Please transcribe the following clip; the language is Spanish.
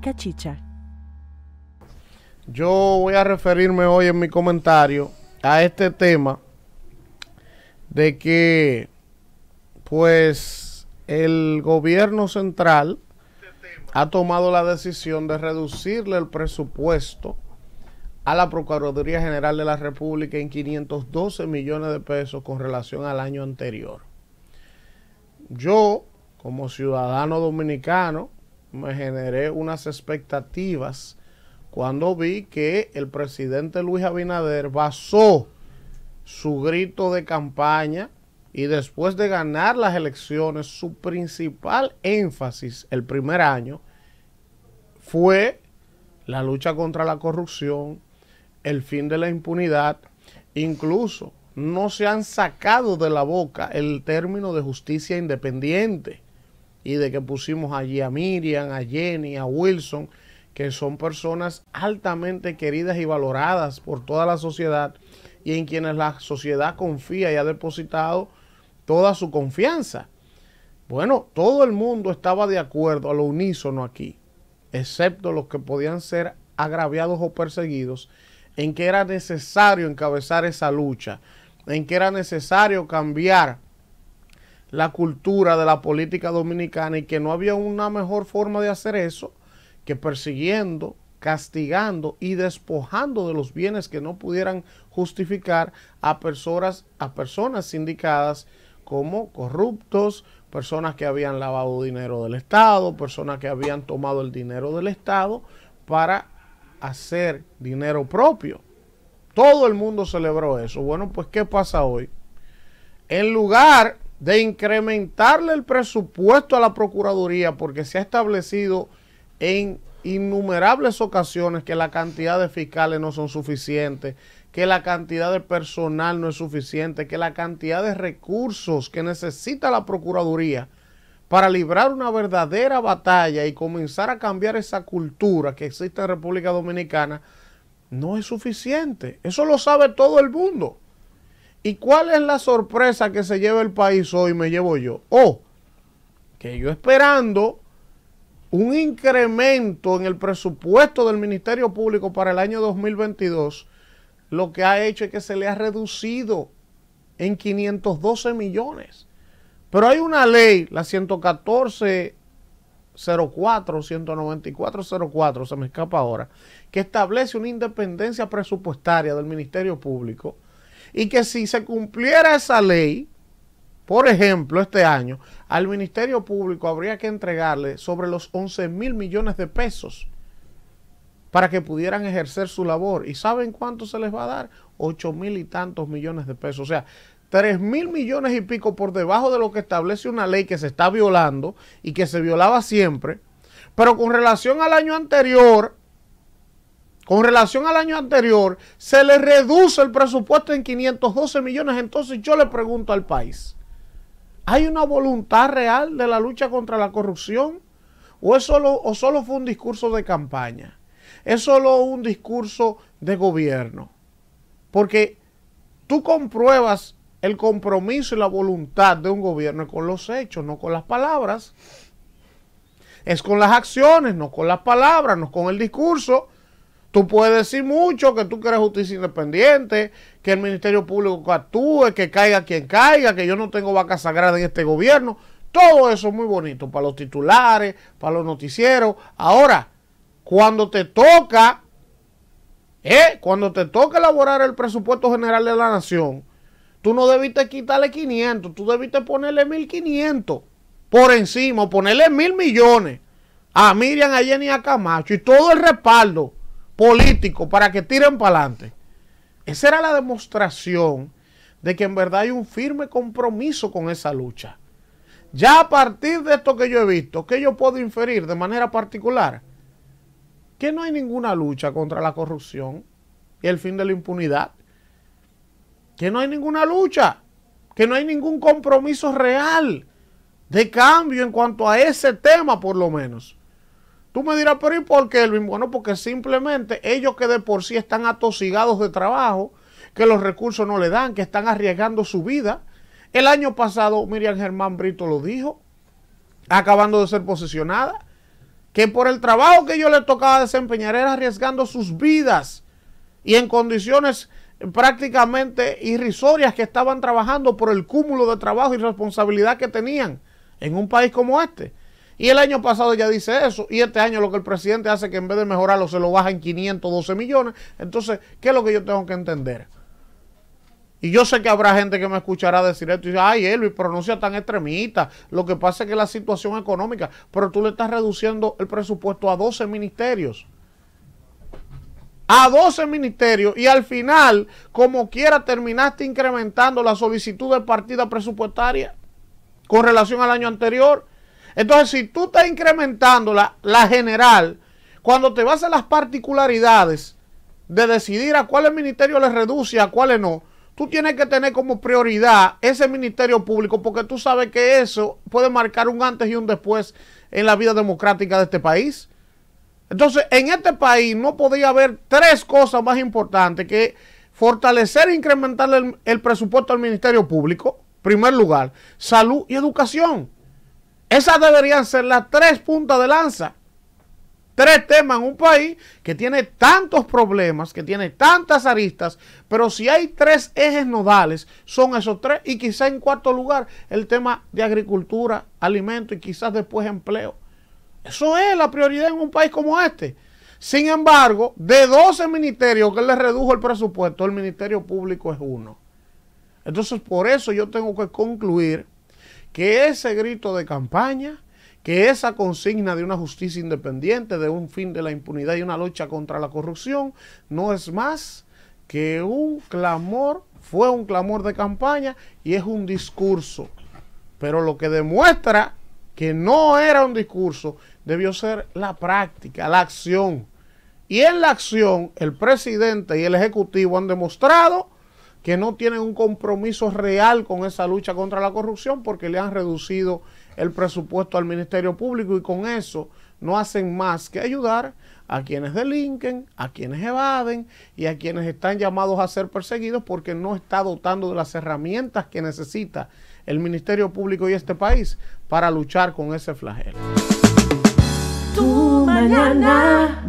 cachicha. Yo voy a referirme hoy en mi comentario a este tema de que, pues, el gobierno central ha tomado la decisión de reducirle el presupuesto a la Procuraduría General de la República en 512 millones de pesos con relación al año anterior. Yo, como ciudadano dominicano, me generé unas expectativas cuando vi que el presidente Luis Abinader basó su grito de campaña y después de ganar las elecciones, su principal énfasis el primer año fue la lucha contra la corrupción, el fin de la impunidad, incluso no se han sacado de la boca el término de justicia independiente y de que pusimos allí a Miriam, a Jenny, a Wilson, que son personas altamente queridas y valoradas por toda la sociedad y en quienes la sociedad confía y ha depositado toda su confianza. Bueno, todo el mundo estaba de acuerdo a lo unísono aquí, excepto los que podían ser agraviados o perseguidos, en que era necesario encabezar esa lucha, en que era necesario cambiar la cultura de la política dominicana y que no había una mejor forma de hacer eso que persiguiendo, castigando y despojando de los bienes que no pudieran justificar a personas, a personas sindicadas como corruptos, personas que habían lavado dinero del Estado, personas que habían tomado el dinero del Estado para hacer dinero propio. Todo el mundo celebró eso. Bueno, pues ¿qué pasa hoy? En lugar de incrementarle el presupuesto a la Procuraduría, porque se ha establecido en innumerables ocasiones que la cantidad de fiscales no son suficientes, que la cantidad de personal no es suficiente, que la cantidad de recursos que necesita la Procuraduría para librar una verdadera batalla y comenzar a cambiar esa cultura que existe en República Dominicana, no es suficiente. Eso lo sabe todo el mundo. ¿Y cuál es la sorpresa que se lleva el país hoy? Me llevo yo. O oh, que yo esperando un incremento en el presupuesto del Ministerio Público para el año 2022, lo que ha hecho es que se le ha reducido en 512 millones. Pero hay una ley, la 114 04, 19404, se me escapa ahora, que establece una independencia presupuestaria del Ministerio Público y que si se cumpliera esa ley, por ejemplo, este año, al Ministerio Público habría que entregarle sobre los 11 mil millones de pesos para que pudieran ejercer su labor. ¿Y saben cuánto se les va a dar? 8 mil y tantos millones de pesos. O sea, 3 mil millones y pico por debajo de lo que establece una ley que se está violando y que se violaba siempre. Pero con relación al año anterior, con relación al año anterior, se le reduce el presupuesto en 512 millones. Entonces yo le pregunto al país, ¿hay una voluntad real de la lucha contra la corrupción? ¿O, es solo, o solo fue un discurso de campaña? ¿Es solo un discurso de gobierno? Porque tú compruebas el compromiso y la voluntad de un gobierno con los hechos, no con las palabras. Es con las acciones, no con las palabras, no con el discurso. Tú puedes decir mucho que tú quieres justicia independiente, que el Ministerio Público actúe, que caiga quien caiga, que yo no tengo vaca sagrada en este gobierno. Todo eso es muy bonito para los titulares, para los noticieros. Ahora, cuando te toca, ¿eh? cuando te toca elaborar el presupuesto general de la nación, tú no debiste quitarle 500, tú debiste ponerle 1500 por encima, ponerle mil millones a Miriam, a Jenny, a Camacho y todo el respaldo político, para que tiren para adelante. Esa era la demostración de que en verdad hay un firme compromiso con esa lucha. Ya a partir de esto que yo he visto, que yo puedo inferir de manera particular, que no hay ninguna lucha contra la corrupción y el fin de la impunidad, que no hay ninguna lucha, que no hay ningún compromiso real de cambio en cuanto a ese tema por lo menos. Tú me dirás, pero ¿y por qué, Elvin? Bueno, porque simplemente ellos que de por sí están atosigados de trabajo, que los recursos no le dan, que están arriesgando su vida. El año pasado, Miriam Germán Brito lo dijo, acabando de ser posicionada, que por el trabajo que ellos le tocaba desempeñar era arriesgando sus vidas y en condiciones prácticamente irrisorias que estaban trabajando por el cúmulo de trabajo y responsabilidad que tenían en un país como este. Y el año pasado ya dice eso. Y este año lo que el presidente hace es que en vez de mejorarlo se lo baja en 512 millones. Entonces, ¿qué es lo que yo tengo que entender? Y yo sé que habrá gente que me escuchará decir esto y dice, ay, Elvis, pero no tan extremista. Lo que pasa es que la situación económica, pero tú le estás reduciendo el presupuesto a 12 ministerios. A 12 ministerios y al final, como quiera, terminaste incrementando la solicitud de partida presupuestaria con relación al año anterior. Entonces, si tú estás incrementando la, general, cuando te vas a las particularidades de decidir a cuáles ministerio le reduce y a cuáles no, tú tienes que tener como prioridad ese ministerio público porque tú sabes que eso puede marcar un antes y un después en la vida democrática de este país. Entonces, en este país no podía haber tres cosas más importantes que fortalecer e incrementar el, presupuesto al Ministerio Público, primer lugar, salud y educación. Esas deberían ser las tres puntas de lanza. Tres temas en un país que tiene tantos problemas, que tiene tantas aristas, pero si hay tres ejes nodales, son esos tres. Y quizá en cuarto lugar, el tema de agricultura, alimento y quizás después empleo. Eso es la prioridad en un país como este. Sin embargo, de 12 ministerios que le redujo el presupuesto, el Ministerio Público es uno. Entonces, por eso yo tengo que concluir que ese grito de campaña, que esa consigna de una justicia independiente, de un fin de la impunidad y una lucha contra la corrupción, no es más que un clamor, fue un clamor de campaña y es un discurso. Pero lo que demuestra que no era un discurso, debió ser la práctica, la acción. Y en la acción, el presidente y el ejecutivo han demostrado que no tienen un compromiso real con esa lucha contra la corrupción porque le han reducido el presupuesto al Ministerio Público y con eso no hacen más que ayudar a quienes delinquen, a quienes evaden y a quienes están llamados a ser perseguidos porque no está dotando de las herramientas que necesita el Ministerio Público y este país para luchar con ese flagelo. Tu mañana.